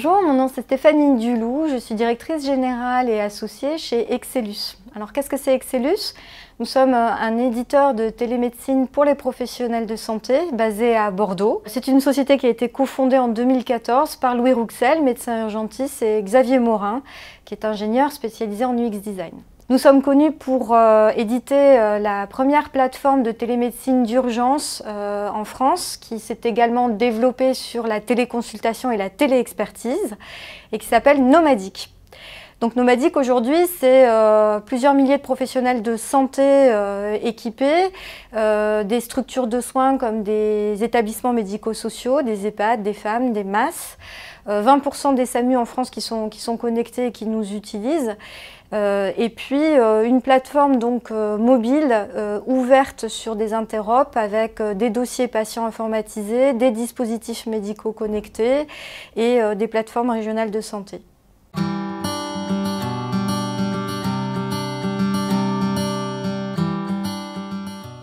Bonjour, mon nom c'est Stéphanie Dulou, je suis directrice générale et associée chez Excelus. Alors qu'est-ce que c'est Excellus Nous sommes euh, un éditeur de télémédecine pour les professionnels de santé basé à Bordeaux. C'est une société qui a été cofondée en 2014 par Louis Rouxel, médecin urgentiste, et Xavier Morin, qui est ingénieur spécialisé en UX Design. Nous sommes connus pour euh, éditer euh, la première plateforme de télémédecine d'urgence euh, en France, qui s'est également développée sur la téléconsultation et la téléexpertise, et qui s'appelle Nomadic. Donc nomadique aujourd'hui, c'est euh, plusieurs milliers de professionnels de santé euh, équipés, euh, des structures de soins comme des établissements médico-sociaux, des EHPAD, des femmes, des masses, 20% des SAMU en France qui sont, qui sont connectés et qui nous utilisent. et puis une plateforme donc mobile ouverte sur des interopes avec des dossiers patients informatisés, des dispositifs médicaux connectés et des plateformes régionales de santé.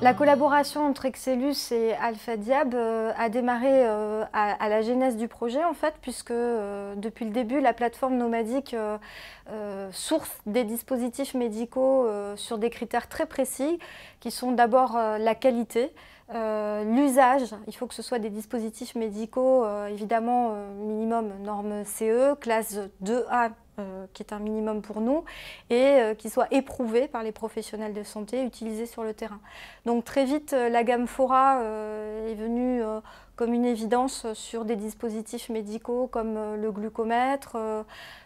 La collaboration entre Excelus et Alpha Diab euh, a démarré euh, à, la genèse du projet en fait, puisque euh, depuis le début, la plateforme nomadique source des dispositifs médicaux sur des critères très précis, qui sont d'abord la qualité, l'usage, il faut que ce soit des dispositifs médicaux, évidemment, minimum norme CE, classe 2A euh, qui est un minimum pour nous, et euh, qui soit éprouvé par les professionnels de santé, utilisé sur le terrain. Donc très vite, euh, la gamme Fora est venue comme une évidence sur des dispositifs médicaux comme le glucomètre,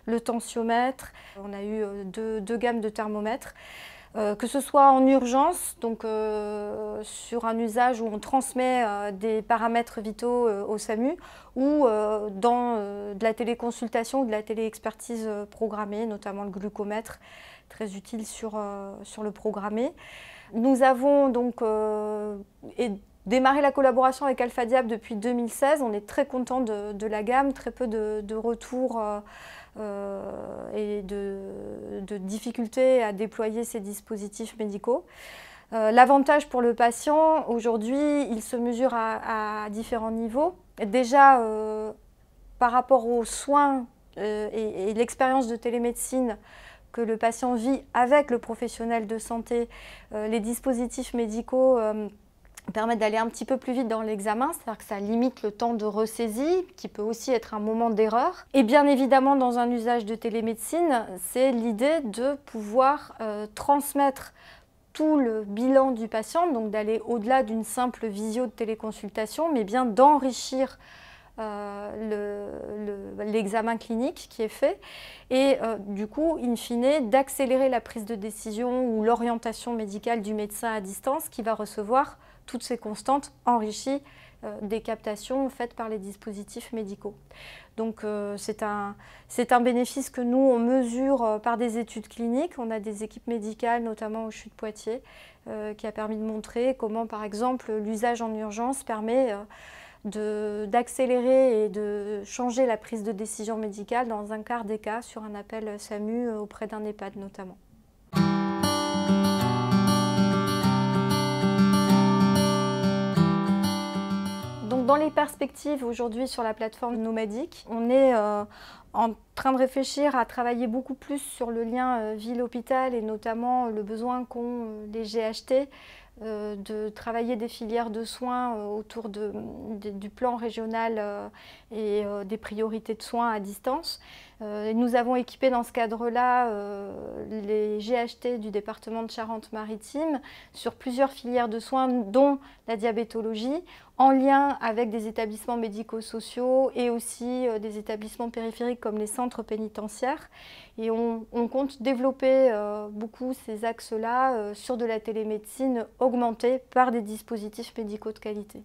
le tensiomètre. On a eu deux gammes de thermomètres. Euh, que ce soit en urgence, donc euh, sur un usage où on transmet euh, des paramètres vitaux au SAMU, ou dans de la téléconsultation ou de la téléexpertise programmée, notamment le glucomètre, très utile sur, sur le programmé. Nous avons donc, Démarrer la collaboration avec Alpha depuis 2016. On est très content de, la gamme, très peu de, retours euh, euh, et de, difficultés à déployer ces dispositifs médicaux. Euh, l'avantage pour le patient, aujourd'hui, il se mesure à, différents niveaux. Déjà, par rapport aux soins et l'expérience de télémédecine, que le patient vit avec le professionnel de santé, les dispositifs médicaux permet d'aller un petit peu plus vite dans l'examen, c'est-à-dire que ça limite le temps de ressaisie, qui peut aussi être un moment d'erreur. Et bien évidemment, dans un usage de télémédecine, c'est l'idée de pouvoir euh, transmettre tout le bilan du patient, donc d'aller au-delà d'une simple visio de téléconsultation, mais bien d'enrichir euh, l'examen clinique qui est fait et euh, du coup, in fine, d'accélérer la prise de décision ou l'orientation médicale du médecin à distance qui va recevoir toutes ces constantes enrichies euh, des captations faites par les dispositifs médicaux. Donc euh, c'est un, un, bénéfice que nous, on mesure euh, par des études cliniques. On a des équipes médicales, notamment au CHU de Poitiers, qui a permis de montrer comment, par exemple, l'usage en urgence permet d'accélérer et de changer la prise de décision médicale dans un quart des cas sur un appel SAMU auprès d'un EHPAD notamment. Dans les perspectives aujourd'hui sur la plateforme nomadique, on est euh, en train de réfléchir à travailler beaucoup plus sur le lien euh, ville-hôpital et notamment euh, le besoin qu'ont les GHT euh, de travailler des filières de soins euh, autour de, du plan régional euh, et des priorités de soins à distance. nous avons équipé dans ce cadre-là les GHT du département de Charente-Maritime sur plusieurs filières de soins, dont la diabétologie, en lien avec des établissements médico-sociaux et aussi des établissements périphériques comme les centres pénitentiaires. Et on, on compte développer beaucoup ces axes-là sur de la télémédecine augmentée par des dispositifs médicaux de qualité.